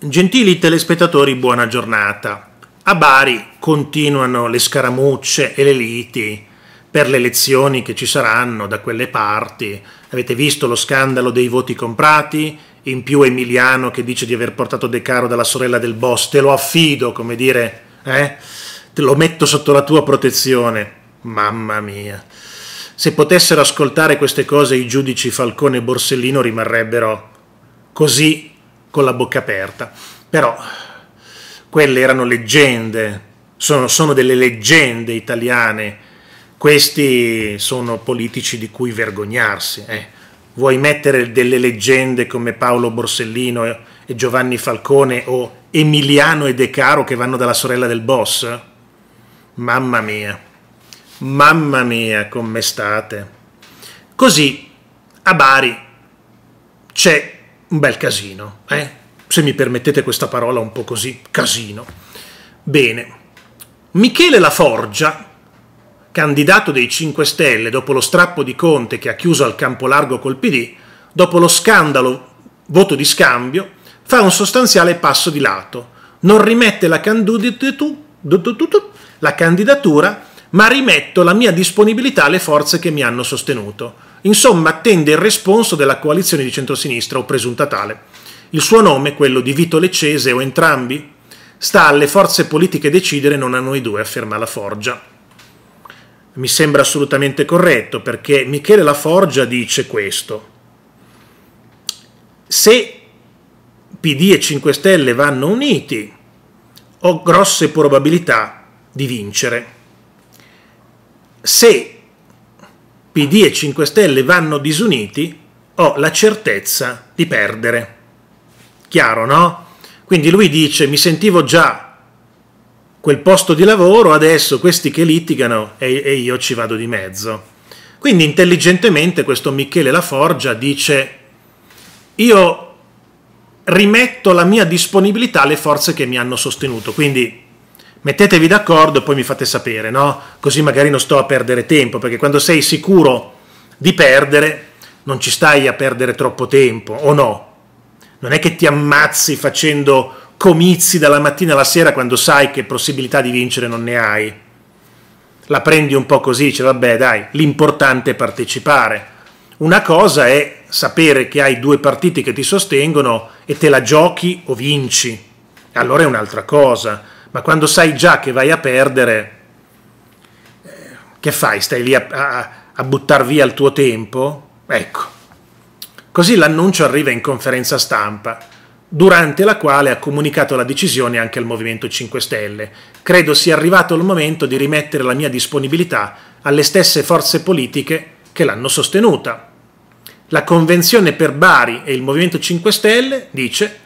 Gentili telespettatori, buona giornata. A Bari continuano le scaramucce e le liti per le elezioni che ci saranno da quelle parti. Avete visto lo scandalo dei voti comprati? In più Emiliano che dice di aver portato De Caro dalla sorella del boss. Te lo affido, come dire, eh? Te lo metto sotto la tua protezione. Mamma mia. Se potessero ascoltare queste cose i giudici Falcone e Borsellino rimarrebbero così con la bocca aperta. Però quelle erano leggende, sono, sono delle leggende italiane, questi sono politici di cui vergognarsi. Eh. Vuoi mettere delle leggende come Paolo Borsellino e Giovanni Falcone o Emiliano e De Caro che vanno dalla sorella del boss? Mamma mia, mamma mia, come state. Così a Bari c'è un bel casino, eh? se mi permettete questa parola un po' così, casino. Bene, Michele Laforgia, candidato dei 5 Stelle dopo lo strappo di Conte che ha chiuso al campo largo col PD, dopo lo scandalo voto di scambio, fa un sostanziale passo di lato, non rimette la candidatura ma rimetto la mia disponibilità alle forze che mi hanno sostenuto. Insomma, attende il responso della coalizione di centrosinistra o presunta tale. Il suo nome, quello di Vito Leccese o entrambi, sta alle forze politiche decidere, non a noi due, afferma La Forgia. Mi sembra assolutamente corretto perché Michele La Forgia dice questo. Se PD e 5 Stelle vanno uniti, ho grosse probabilità di vincere se PD e 5 Stelle vanno disuniti, ho la certezza di perdere. Chiaro, no? Quindi lui dice, mi sentivo già quel posto di lavoro, adesso questi che litigano e, e io ci vado di mezzo. Quindi intelligentemente questo Michele Laforgia dice, io rimetto la mia disponibilità alle forze che mi hanno sostenuto. Quindi mettetevi d'accordo e poi mi fate sapere, no? Così magari non sto a perdere tempo, perché quando sei sicuro di perdere, non ci stai a perdere troppo tempo, o no? Non è che ti ammazzi facendo comizi dalla mattina alla sera quando sai che possibilità di vincere non ne hai. La prendi un po' così, dice vabbè dai, l'importante è partecipare. Una cosa è sapere che hai due partiti che ti sostengono e te la giochi o vinci, allora è un'altra cosa ma quando sai già che vai a perdere, che fai? Stai lì a, a, a buttare via il tuo tempo? Ecco. Così l'annuncio arriva in conferenza stampa, durante la quale ha comunicato la decisione anche al Movimento 5 Stelle. Credo sia arrivato il momento di rimettere la mia disponibilità alle stesse forze politiche che l'hanno sostenuta. La convenzione per Bari e il Movimento 5 Stelle, dice,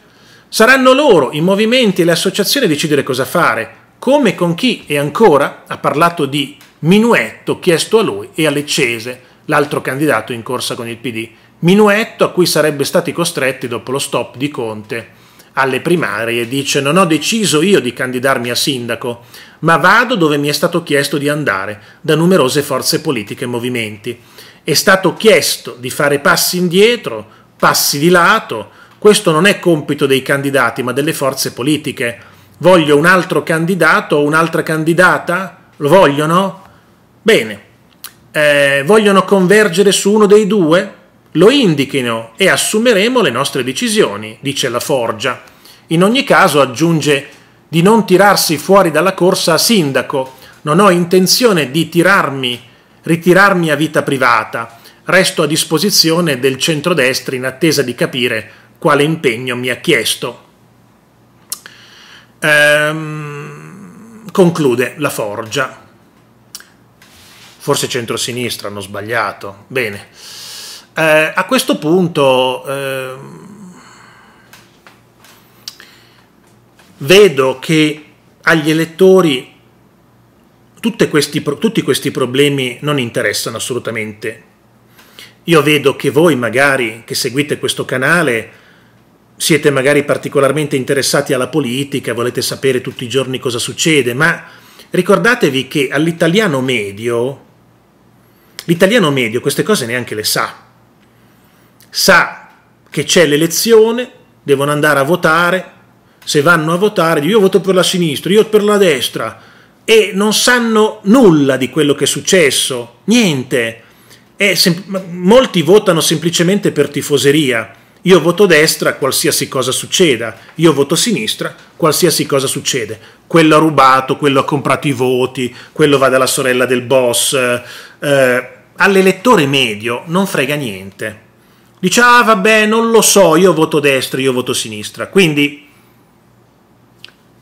Saranno loro, i movimenti e le associazioni a decidere cosa fare, come con chi e ancora ha parlato di Minuetto chiesto a lui e alle Cese, l'altro candidato in corsa con il PD. Minuetto a cui sarebbe stati costretti dopo lo stop di Conte alle primarie dice non ho deciso io di candidarmi a sindaco, ma vado dove mi è stato chiesto di andare da numerose forze politiche e movimenti. È stato chiesto di fare passi indietro, passi di lato, questo non è compito dei candidati, ma delle forze politiche. Voglio un altro candidato o un'altra candidata? Lo vogliono? Bene. Eh, vogliono convergere su uno dei due? Lo indichino e assumeremo le nostre decisioni, dice la Forgia. In ogni caso, aggiunge, di non tirarsi fuori dalla corsa a sindaco. Non ho intenzione di tirarmi, ritirarmi a vita privata. Resto a disposizione del centrodestra in attesa di capire quale impegno mi ha chiesto. Ehm, conclude la forgia. Forse centrosinistra hanno sbagliato. Bene. Ehm, a questo punto ehm, vedo che agli elettori questi, tutti questi problemi non interessano assolutamente. Io vedo che voi magari che seguite questo canale siete magari particolarmente interessati alla politica, volete sapere tutti i giorni cosa succede, ma ricordatevi che all'italiano medio, l'italiano medio queste cose neanche le sa. Sa che c'è l'elezione, devono andare a votare, se vanno a votare, io voto per la sinistra, io per la destra, e non sanno nulla di quello che è successo, niente. Molti votano semplicemente per tifoseria. Io voto destra, qualsiasi cosa succeda. Io voto sinistra, qualsiasi cosa succede. Quello ha rubato, quello ha comprato i voti, quello va dalla sorella del boss. Eh, eh, all'elettore medio non frega niente. Dice, ah vabbè, non lo so, io voto destra, io voto sinistra. Quindi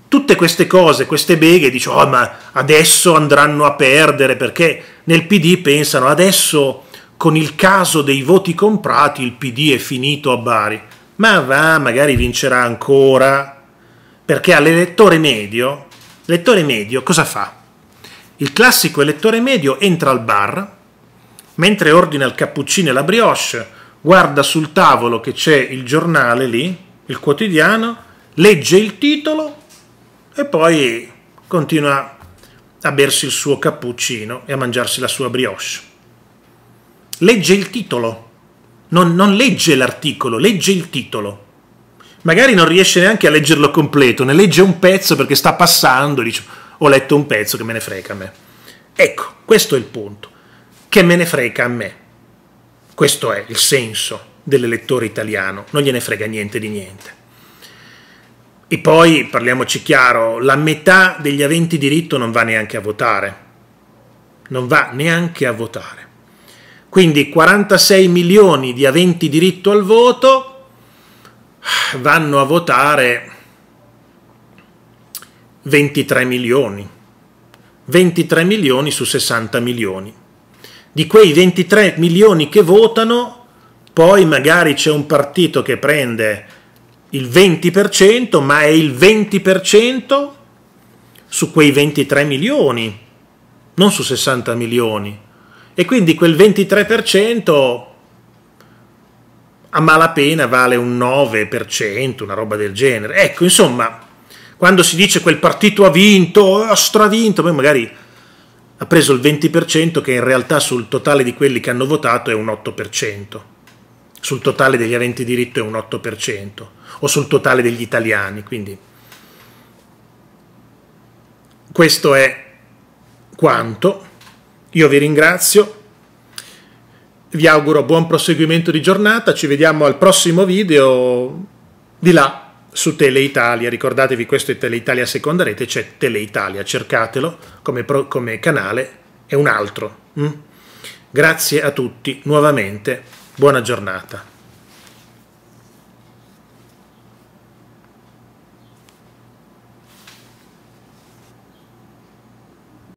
tutte queste cose, queste beghe, dice, oh ma adesso andranno a perdere perché nel PD pensano adesso con il caso dei voti comprati il PD è finito a Bari. Ma va, magari vincerà ancora. Perché all'elettore medio, l'elettore medio cosa fa? Il classico elettore medio entra al bar, mentre ordina il cappuccino e la brioche, guarda sul tavolo che c'è il giornale lì, il quotidiano, legge il titolo e poi continua a bersi il suo cappuccino e a mangiarsi la sua brioche legge il titolo, non, non legge l'articolo, legge il titolo. Magari non riesce neanche a leggerlo completo, ne legge un pezzo perché sta passando, dice ho letto un pezzo che me ne frega a me. Ecco, questo è il punto, che me ne frega a me. Questo è il senso dell'elettore italiano, non gliene frega niente di niente. E poi, parliamoci chiaro, la metà degli aventi diritto non va neanche a votare. Non va neanche a votare. Quindi 46 milioni di aventi diritto al voto vanno a votare 23 milioni. 23 milioni su 60 milioni. Di quei 23 milioni che votano, poi magari c'è un partito che prende il 20%, ma è il 20% su quei 23 milioni, non su 60 milioni. E quindi quel 23% a malapena vale un 9%, una roba del genere. Ecco, insomma, quando si dice quel partito ha vinto, ha stravinto, poi magari ha preso il 20% che in realtà sul totale di quelli che hanno votato è un 8%, sul totale degli aventi diritto è un 8% o sul totale degli italiani, quindi questo è quanto io vi ringrazio, vi auguro buon proseguimento di giornata, ci vediamo al prossimo video di là su Tele Italia, ricordatevi questo è Tele Italia Seconda Rete, c'è cioè Italia, cercatelo come, pro, come canale, è un altro. Mm? Grazie a tutti nuovamente, buona giornata.